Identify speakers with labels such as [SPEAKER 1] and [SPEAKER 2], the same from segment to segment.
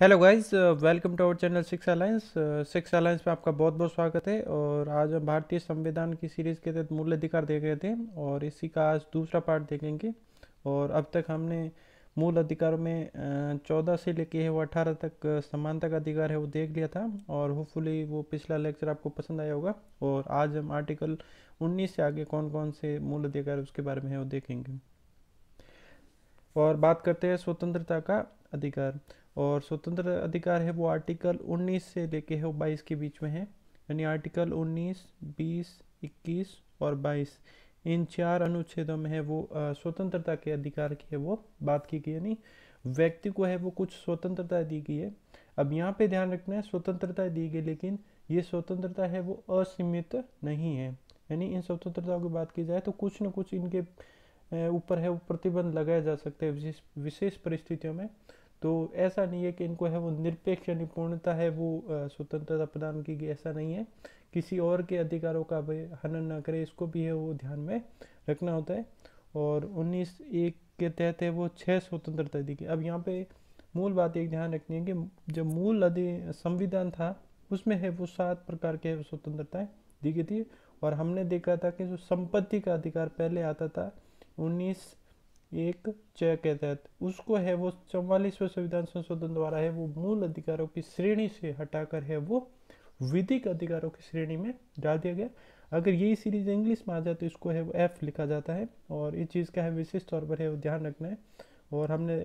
[SPEAKER 1] hello guys welcome to our channel six alliance six alliance में आपका बहुत बहुत स्वागत है और आज हम भारतीय संविधान की सीरीज़ के तहत मूल अधिकार देख रहे थे और इसी का आज दूसरा पार्ट देखेंगे और अब तक हमने मूल अधिकार में चौदह से लेके है वो अठारह तक समानता का अधिकार है वो देख लिया था और होपफुली वो पिछला लेक्चर आपको पसंद आया होगा और आज हम आर्टिकल उन्नीस से आगे कौन कौन से मूल अधिकार उसके बारे में है वो देखेंगे और बात करते हैं स्वतंत्रता का अधिकार और स्वतंत्र अधिकार है वो आर्टिकल 19 से लेके है वो 22 के बीच में है यानी आर्टिकल 19, 20, 21 और 22 इन चार अनुच्छेदों में है वो स्वतंत्रता के अधिकार की है वो बात की गई यानी व्यक्ति को है वो कुछ स्वतंत्रता दी गई है अब यहाँ पे ध्यान रखना है स्वतंत्रता दी गई लेकिन ये स्वतंत्रता है वो असीमित नहीं है यानी इन स्वतंत्रताओं की बात की जाए तो कुछ न कुछ इनके ऊपर है वो प्रतिबंध लगाया जा सकते हैं विशेष विशेष परिस्थितियों में तो ऐसा नहीं है कि इनको है वो निरपेक्ष यानी पूर्णता है वो स्वतंत्रता प्रदान की गई ऐसा नहीं है किसी और के अधिकारों का भी हनन ना करे इसको भी है वो ध्यान में रखना होता है और उन्नीस एक के तहत है वो छः स्वतंत्रता दी गई अब यहाँ पे मूल बात एक ध्यान रखनी है कि जब मूल अधि संविधान था उसमें है वो सात प्रकार के स्वतंत्रताएँ दी गई थी और हमने देखा था कि जो संपत्ति का अधिकार पहले आता था उन्नीस एक च के तहत उसको है वो चौवालीसवें संविधान संशोधन द्वारा है वो मूल अधिकारों की श्रेणी से हटाकर है वो विधिक अधिकारों की श्रेणी में डाल दिया गया अगर यही सीरीज इंग्लिश में आ जाए तो इसको है वो एफ लिखा जाता है और इस चीज़ का है विशेष तौर पर है वो ध्यान रखना है और हमने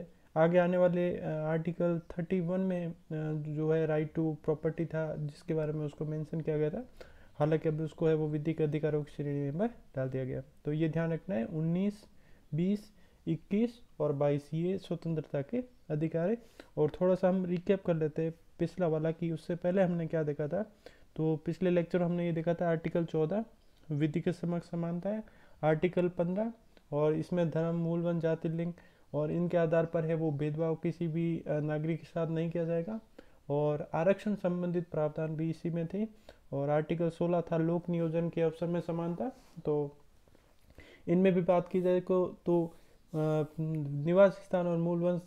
[SPEAKER 1] आगे आने वाले आर्टिकल थर्टी वन में जो है राइट टू प्रॉपर्टी था जिसके बारे में उसको मेंशन किया गया था हालांकि अब उसको है वो विधिक अधिकारों की श्रेणी में डाल दिया गया तो ये ध्यान रखना है उन्नीस बीस 21 और बाईस ये स्वतंत्रता के अधिकार है और थोड़ा सा हम रिकेप कर लेते हैं पिछला वाला कि उससे पहले हमने क्या देखा था तो पिछले लेक्चर हमने ये देखा था आर्टिकल चौदह विधि के समक्ष समानता है आर्टिकल पंद्रह और इसमें धर्म मूल वन जाति लिंग और इनके आधार पर है वो भेदभाव किसी भी नागरिक के साथ नहीं किया जाएगा और आरक्षण संबंधित प्रावधान भी इसी में थे और आर्टिकल 16 था लोक नियोजन के अवसर में समानता तो इनमें भी बात की जाए को तो निवास स्थान और मूल वंश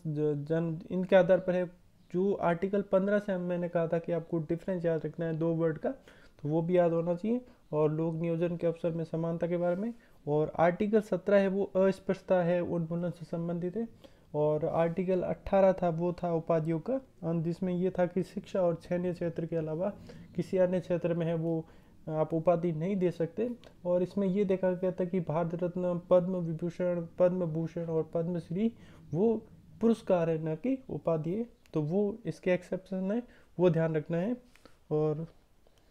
[SPEAKER 1] जन्म इनके आधार पर है जो आर्टिकल पंद्रह से मैंने कहा था कि आपको डिफरेंस याद रखना है दो वर्ड का तो वो भी याद होना चाहिए और लोक नियोजन के अवसर में समानता के बारे में और आर्टिकल सत्रह है वो अस्पष्टता है उन्मूलन से संबंधित है और आर्टिकल अट्ठारह था वो था उपाधियों का जिसमें ये था कि शिक्षा और सैन्य क्षेत्र के अलावा किसी अन्य क्षेत्र में है वो आप उपाधि नहीं दे सकते और इसमें ये देखा गया था कि भारत रत्न पद्म विभूषण पद्म भूषण और पद्मश्री वो पुरस्कार है न कि उपाधि है तो वो इसके एक्सेप्शन है वो ध्यान रखना है और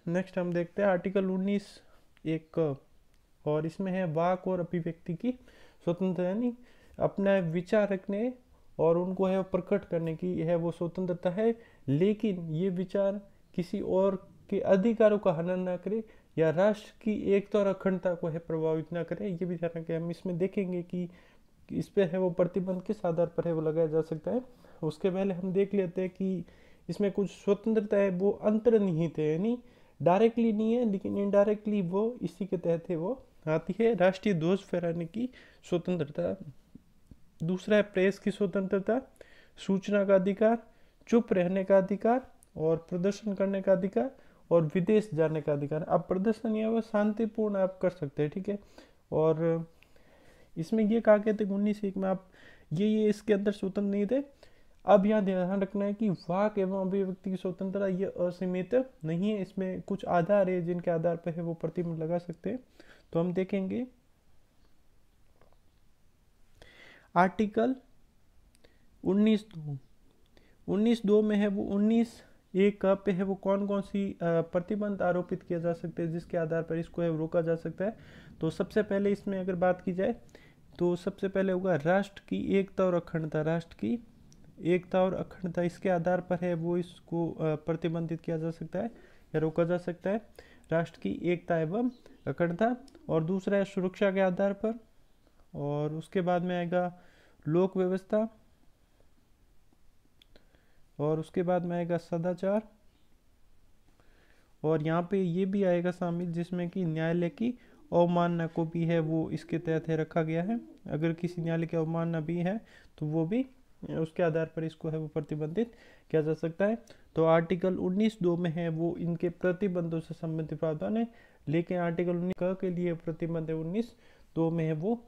[SPEAKER 1] नेक्स्ट हम देखते हैं आर्टिकल 19 एक और इसमें है वाक और अभिव्यक्ति की स्वतंत्रता यानी अपना विचार रखने और उनको है प्रकट करने की यह वो स्वतंत्रता है लेकिन ये विचार किसी और के अधिकारों का हनन ना करे या राष्ट्र की एकता और अखंडता को है प्रभावित ना करे ये भी ध्यान रखें हम इसमें देखेंगे कि इस पर है वो प्रतिबंध किस आधार पर है वो लगाया जा सकता है उसके पहले हम देख लेते हैं कि इसमें कुछ स्वतंत्रता है वो अंतर्निहित है यानी डायरेक्टली नहीं है लेकिन इनडायरेक्टली वो इसी के तहत है वो आती है राष्ट्रीय ध्वज फहराने की स्वतंत्रता दूसरा है प्रेस की स्वतंत्रता सूचना का अधिकार चुप रहने का अधिकार और प्रदर्शन करने का अधिकार और विदेश जाने का अधिकार है आप प्रदर्शन या वह शांतिपूर्ण आप कर सकते हैं ठीक है और इसमें ये कहा गया था उन्नीस एक में आप ये ये इसके अंदर स्वतंत्र नहीं थे अब यहाँ ध्यान रखना है कि वाक एवं अभिव्यक्ति की स्वतंत्रता ये असीमित नहीं है इसमें कुछ आधार है जिनके आधार पर है वो प्रतिबंध लगा सकते हैं तो हम देखेंगे आर्टिकल उन्नीस दो उन्नीस दो में है वो उन्नीस एक पे है वो कौन कौन सी प्रतिबंध आरोपित किया जा सकते हैं जिसके आधार पर इसको है रोका जा सकता है तो सबसे पहले इसमें अगर बात की जाए तो सबसे पहले होगा राष्ट्र की एकता और अखंडता राष्ट्र की एकता और अखंडता इसके आधार पर है वो इसको प्रतिबंधित किया जा सकता है या रोका जा सकता है राष्ट्र की एकता एवं अखंडता और दूसरा है सुरक्षा के आधार पर और उसके बाद में आएगा लोक व्यवस्था और उसके बाद में आएगा सदाचार और यहाँ पे ये भी आएगा शामिल जिसमें कि न्यायालय की अवमानना को भी है वो इसके तहत है रखा गया है अगर किसी न्यायालय की अवमानना भी है तो वो भी उसके आधार पर इसको है वो प्रतिबंधित किया जा सकता है तो आर्टिकल 19 दो में है वो इनके प्रतिबंधों से संबंधित प्रावधान है लेकिन आर्टिकल उन्नीस के लिए प्रतिबंध है उन्नीस दो में है वो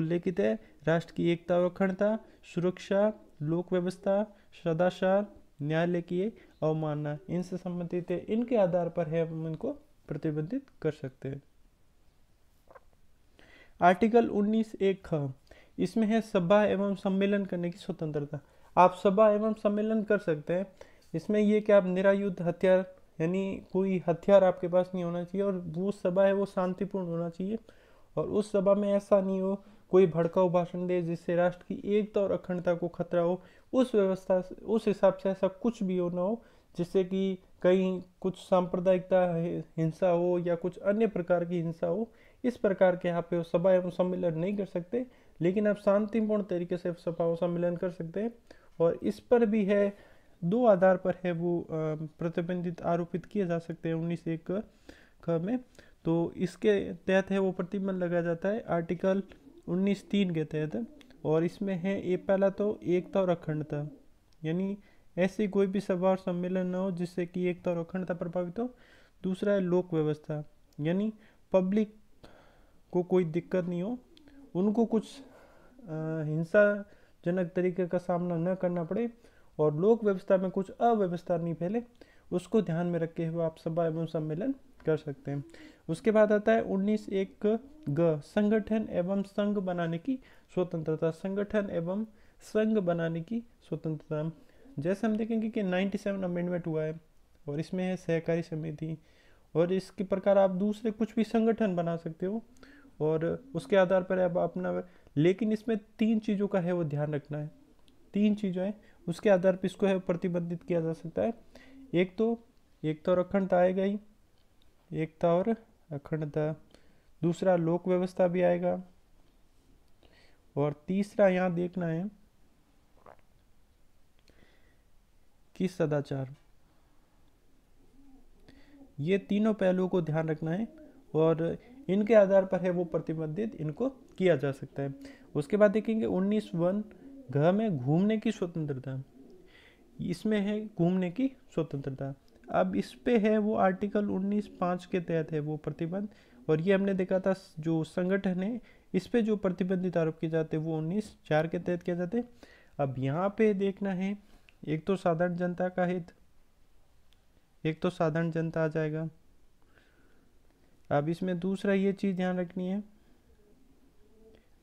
[SPEAKER 1] उल्लेखित है राष्ट्र की एकता और अखंडता सुरक्षा लोक व्यवस्था सदाचार न्यायालय की अवमानना इनसे संबंधित है इनके आधार पर है हम इनको प्रतिबंधित कर सकते हैं आर्टिकल 19 एक ख इसमें है सभा एवं सम्मेलन करने की स्वतंत्रता आप सभा एवं सम्मेलन कर सकते हैं इसमें यह कि आप निरायुद्ध हथियार यानी कोई हथियार आपके पास नहीं होना चाहिए और वो सभा है वो शांतिपूर्ण होना चाहिए और उस सभा में ऐसा नहीं हो कोई भड़काऊ भाषण दे जिससे राष्ट्र की एकता और अखंडता को खतरा हो उस व्यवस्था उस हिसाब से ऐसा कुछ भी हो ना हो जिससे कि कहीं कुछ सांप्रदायिकता हिंसा हो या कुछ अन्य प्रकार की हिंसा हो इस प्रकार के यहाँ पे सभा एवं सम्मेलन नहीं कर सकते लेकिन आप शांतिपूर्ण तरीके से सभा और सम्मेलन कर सकते हैं और इस पर भी है दो आधार पर है वो प्रतिबंधित आरोपित किए जा सकते हैं उन्नीस एक में तो इसके तहत है वो प्रतिबंध लगाया जाता है आर्टिकल उन्नीस तीन के तहत और इसमें है ये पहला तो एकता और अखंडता यानी ऐसे कोई भी सभा और सम्मेलन न हो जिससे कि एकता और अखंडता प्रभावित हो दूसरा है लोक व्यवस्था यानी पब्लिक को कोई दिक्कत नहीं हो उनको कुछ हिंसाजनक तरीके का सामना न करना पड़े और लोक व्यवस्था में कुछ अव्यवस्था नहीं फैले उसको ध्यान में रखे हुए आप सभा एवं सम्मेलन कर सकते हैं उसके बाद आता है उन्नीस एक ग संगठन एवं संघ बनाने की स्वतंत्रता संगठन एवं संघ बनाने की स्वतंत्रता जैसे हम देखेंगे कि 97 अमेंडमेंट हुआ है और इसमें है सहकारी समिति और इसके प्रकार आप दूसरे कुछ भी संगठन बना सकते हो और उसके आधार पर आप अपना लेकिन इसमें तीन चीज़ों का है वो ध्यान रखना है तीन चीज़ें उसके आधार पर इसको है प्रतिबंधित किया जा सकता है एक तो एकता तो और अखंडता आएगा ही एकता और अखंडता दूसरा लोक व्यवस्था भी आएगा और तीसरा यहाँ देखना है कि सदाचार ये तीनों पहलुओं को ध्यान रखना है और इनके आधार पर है वो प्रतिबंधित इनको किया जा सकता है उसके बाद देखेंगे उन्नीस वन घ में घूमने की स्वतंत्रता इसमें है घूमने की स्वतंत्रता अब इस पे है वो आर्टिकल उन्नीस पाँच के तहत है वो प्रतिबंध और ये हमने देखा था जो संगठन है इस पे जो प्रतिबंधित आरोप किए जाते हैं वो उन्नीस चार के तहत किए जाते अब यहाँ पे देखना है एक तो साधारण जनता का हित एक तो साधारण जनता आ जाएगा अब इसमें दूसरा ये चीज़ ध्यान रखनी है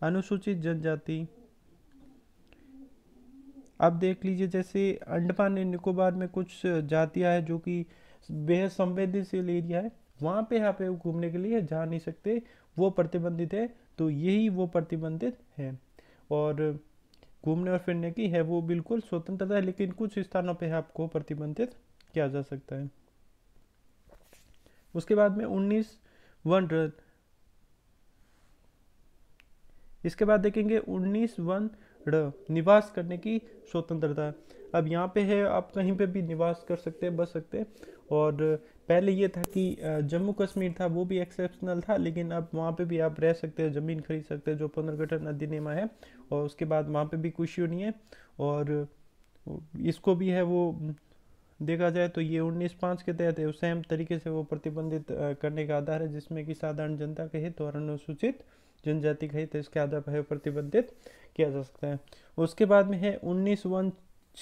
[SPEAKER 1] अनुसूचित जनजाति अब देख लीजिए जैसे अंडमान एंड निकोबार में कुछ जातियाँ है जो कि बेहद संवेदनशील एरिया है वहाँ पे यहाँ पे घूमने के लिए जा नहीं सकते वो प्रतिबंधित है तो यही वो प्रतिबंधित है और घूमने और फिरने की है वो बिल्कुल स्वतंत्रता है लेकिन कुछ स्थानों पे आपको प्रतिबंधित किया जा सकता है उसके बाद में उन्नीस वन इसके बाद देखेंगे उन्नीस वन निवास करने की स्वतंत्रता अब यहाँ पे है आप कहीं पे भी निवास कर सकते बस सकते और पहले ये था कि जम्मू कश्मीर था वो भी एक्सेप्शनल था लेकिन अब वहाँ पे भी आप रह सकते हैं ज़मीन खरीद सकते हैं जो पुनर्गठन अधिनियम है और उसके बाद वहाँ पे भी कुछ नहीं है और इसको भी है वो देखा जाए तो ये उन्नीस पाँच के तहत है सेम तरीके से वो प्रतिबंधित करने का आधार है जिसमें कि साधारण जनता के हित और अनुसूचित जनजाति के हित इसके आधार पर प्रतिबंधित किया जा सकता है उसके बाद में है उन्नीस वन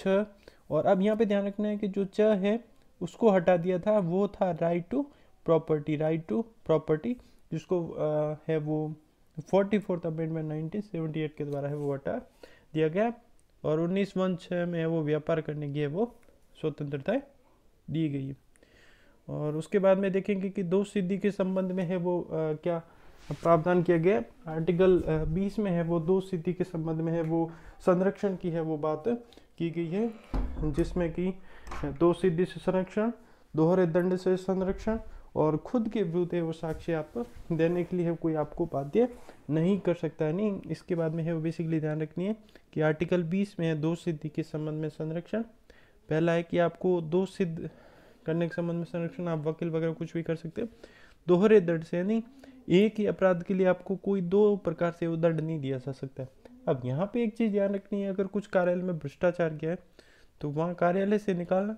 [SPEAKER 1] छ और अब यहाँ पे ध्यान रखना है कि जो छ है उसको हटा दिया था वो था right to property right to property जिसको आ, है वो forty fourth amendment nineteen seventy eight के द्वारा है वो हटा दिया गया और उन्नीस वन छ में वो व्यापार करने की है वो स्वतंत्रता दी गई और उसके बाद में देखेंगे कि दो सिद्धि के संबंध में है वो आ, क्या प्रावधान किया गया आर्टिकल बीस में है वो दो स्थिति के संबंध में है वो संरक्षण की है वो बात की गई है जिसमें कि दो सिद्धि से संरक्षण दोहरे दंड से संरक्षण और खुद के विरुद्ध है वो साक्ष्य आप देने के लिए कोई आपको बाध्य नहीं कर सकता है नहीं इसके बाद में है वो बेसिकली ध्यान रखनी है कि आर्टिकल 20 में है दो सिद्धि के संबंध में संरक्षण पहला है कि आपको दो सिद्ध करने के संबंध में संरक्षण आप वकील वगैरह कुछ भी कर सकते हैं दोहरे दंड से यानी एक ही अपराध के लिए आपको कोई दो प्रकार से दंड नहीं दिया जा सकता अब यहाँ पे एक चीज़ ध्यान रखनी है अगर कुछ कार्यालय में भ्रष्टाचार किया है तो वहाँ कार्यालय से निकालना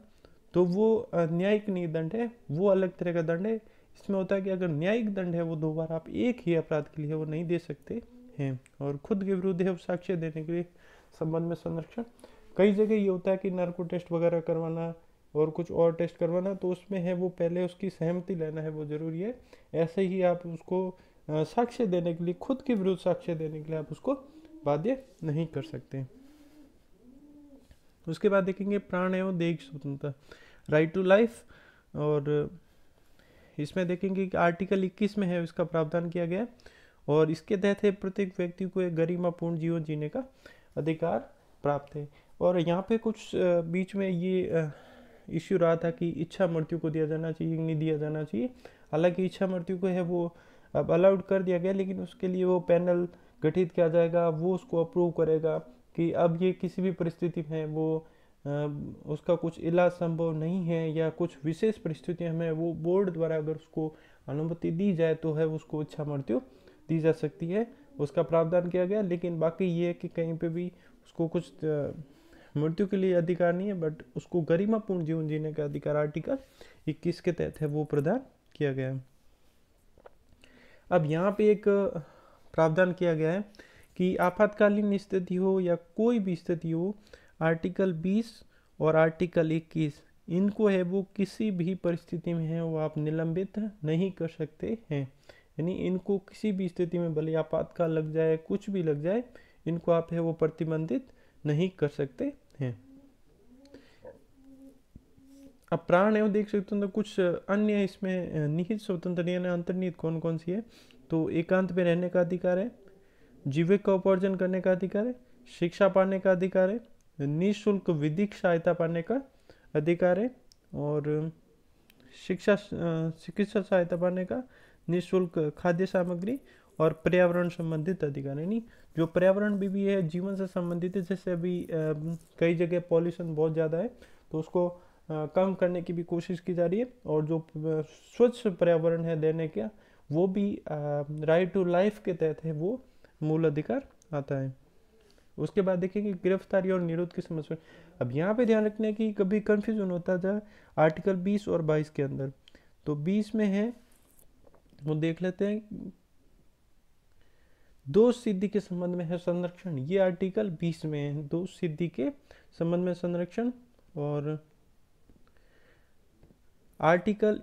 [SPEAKER 1] तो वो न्यायिक नहीं दंड है वो अलग तरह का दंड है इसमें होता है कि अगर न्यायिक दंड है वो दो बार आप एक ही अपराध के लिए वो नहीं दे सकते हैं और खुद के विरुद्ध है साक्ष्य देने के लिए संबंध में संरक्षण कई जगह ये होता है कि नर्को टेस्ट वगैरह करवाना और कुछ और टेस्ट करवाना तो उसमें है वो पहले उसकी सहमति लेना है वो ज़रूरी है ऐसे ही आप उसको साक्ष्य देने के लिए खुद के विरुद्ध साक्ष्य देने के लिए आप उसको बाध्य नहीं कर सकते उसके बाद देखेंगे प्राण एवं देह स्वतंत्रता राइट टू लाइफ और इसमें देखेंगे कि आर्टिकल 21 में है इसका प्रावधान किया गया और इसके तहत है प्रत्येक व्यक्ति को एक गरिमापूर्ण जीवन जीने का अधिकार प्राप्त है और यहाँ पे कुछ बीच में ये इश्यू रहा था कि इच्छा मृत्यु को दिया जाना चाहिए नहीं दिया जाना चाहिए हालांकि इच्छा मृत्यु को है वो अब अलाउड कर दिया गया लेकिन उसके लिए वो पैनल गठित किया जाएगा वो उसको अप्रूव करेगा कि अब ये किसी भी परिस्थिति में वो उसका कुछ इलाज संभव नहीं है या कुछ विशेष परिस्थितियाँ में वो बोर्ड द्वारा अगर उसको अनुमति दी जाए तो है उसको इच्छा मृत्यु दी जा सकती है उसका प्रावधान किया गया लेकिन बाकी ये है कि कहीं पे भी उसको कुछ मृत्यु के लिए अधिकार नहीं है बट उसको गरिमापूर्ण जीवन जीने का अधिकार आर्टिकल इक्कीस के तहत है वो प्रदान किया गया है अब यहाँ पे एक प्रावधान किया गया है कि आपातकालीन स्थिति हो या कोई भी स्थिति हो आर्टिकल 20 और आर्टिकल 21 इनको है वो किसी भी परिस्थिति में है वो आप निलंबित नहीं कर सकते हैं यानी इनको किसी भी स्थिति में भले आपातकाल लग जाए कुछ भी लग जाए इनको आप है वो प्रतिबंधित नहीं कर सकते अब प्राण एवं देख सकते हो तो कुछ अन्य इसमें निहित स्वतंत्र यानी अंतर्निहित कौन कौन सी है तो एकांत में रहने का अधिकार है जीविक का उपार्जन करने का अधिकार है शिक्षा पाने का अधिकार है निःशुल्क विधिक सहायता पाने का अधिकार है और शिक्षा चिकित्सा सहायता पाने का निःशुल्क खाद्य सामग्री और पर्यावरण संबंधित अधिकार यानी जो पर्यावरण भी, भी है जीवन से संबंधित है जैसे अभी कई जगह पॉल्यूशन बहुत ज़्यादा है तो उसको कम करने की भी कोशिश की जा रही है और जो स्वच्छ पर्यावरण है देने का वो भी राइट टू लाइफ के तहत है वो मूल अधिकार आता है उसके बाद देखेंगे गिरफ्तारी और निरोध की समस्या अब यहाँ पे ध्यान है कि कभी कन्फ्यूजन होता था आर्टिकल 20 और 22 के अंदर तो 20 में है वो देख लेते हैं दो सिद्धि के संबंध में है संरक्षण ये आर्टिकल 20 में है दो सिद्धि के संबंध में संरक्षण और आर्टिकल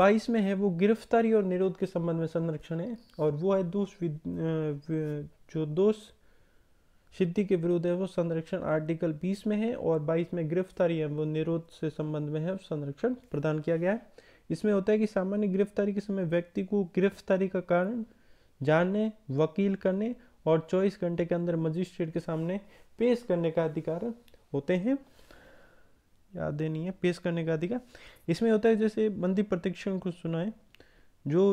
[SPEAKER 1] 22 में है वो गिरफ्तारी और निरोध के संबंध में संरक्षण है और वो है दोष जो दोष सिद्धि के विरुद्ध है वो संरक्षण आर्टिकल 20 में है और 22 में गिरफ्तारी है वो निरोध से संबंध में है संरक्षण प्रदान किया गया है इसमें होता है कि सामान्य गिरफ्तारी के समय व्यक्ति को गिरफ्तारी का कारण जानने वकील करने और चौबीस घंटे के अंदर मजिस्ट्रेट के सामने पेश करने का अधिकार होते हैं याद नहीं है पेश करने का अधिकार इसमें होता है जैसे बंदी प्रतिक्षण को सुना है जो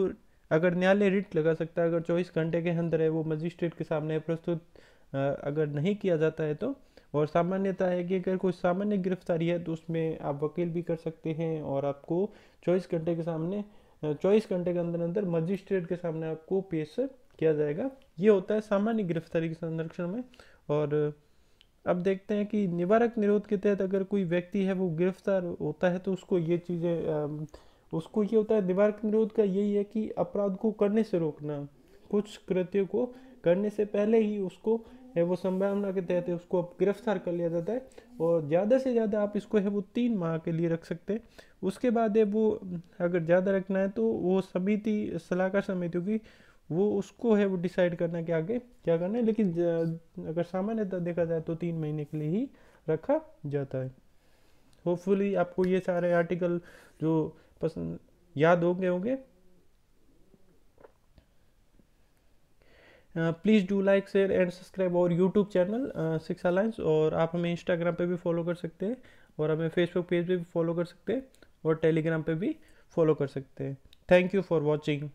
[SPEAKER 1] अगर न्यायालय रिट लगा सकता है अगर चौबीस घंटे के अंदर है वो मजिस्ट्रेट के सामने प्रस्तुत अगर नहीं किया जाता है तो और सामान्यता है कि अगर कोई सामान्य गिरफ्तारी है तो उसमें आप वकील भी कर सकते हैं और आपको चौबीस घंटे के सामने चौबीस घंटे के अंदर अंदर मजिस्ट्रेट के सामने आपको पेश किया जाएगा ये होता है सामान्य गिरफ्तारी के संरक्षण में और अब देखते हैं कि निवारक निरोध के तहत अगर कोई व्यक्ति है वो गिरफ्तार होता है तो उसको ये चीज़ें उसको ये होता है निवारक निरोध का यही है कि अपराध को करने से रोकना कुछ कृत्यों को करने से पहले ही उसको है वो संभावना के तहत उसको अब गिरफ्तार कर लिया जाता है और ज़्यादा से ज़्यादा आप इसको है वो तीन माह के लिए रख सकते हैं उसके बाद है वो अगर ज़्यादा रखना है तो वो समिति सलाहकार समितियों की वो उसको है वो डिसाइड करना कि आगे क्या करना है लेकिन अगर सामान्यतः देखा जाए तो तीन महीने के लिए ही रखा जाता है होपफुली आपको ये सारे आर्टिकल जो पसंद याद हो गए होंगे please do like share and subscribe और यूट्यूब चैनल सिक्स अलाइंस और आप हमें इंस्टाग्राम पे भी फॉलो कर सकते हैं और हमें फेसबुक पेज पे भी फॉलो कर सकते हैं और टेलीग्राम पे भी फॉलो कर सकते हैं थैंक यू फॉर वॉचिंग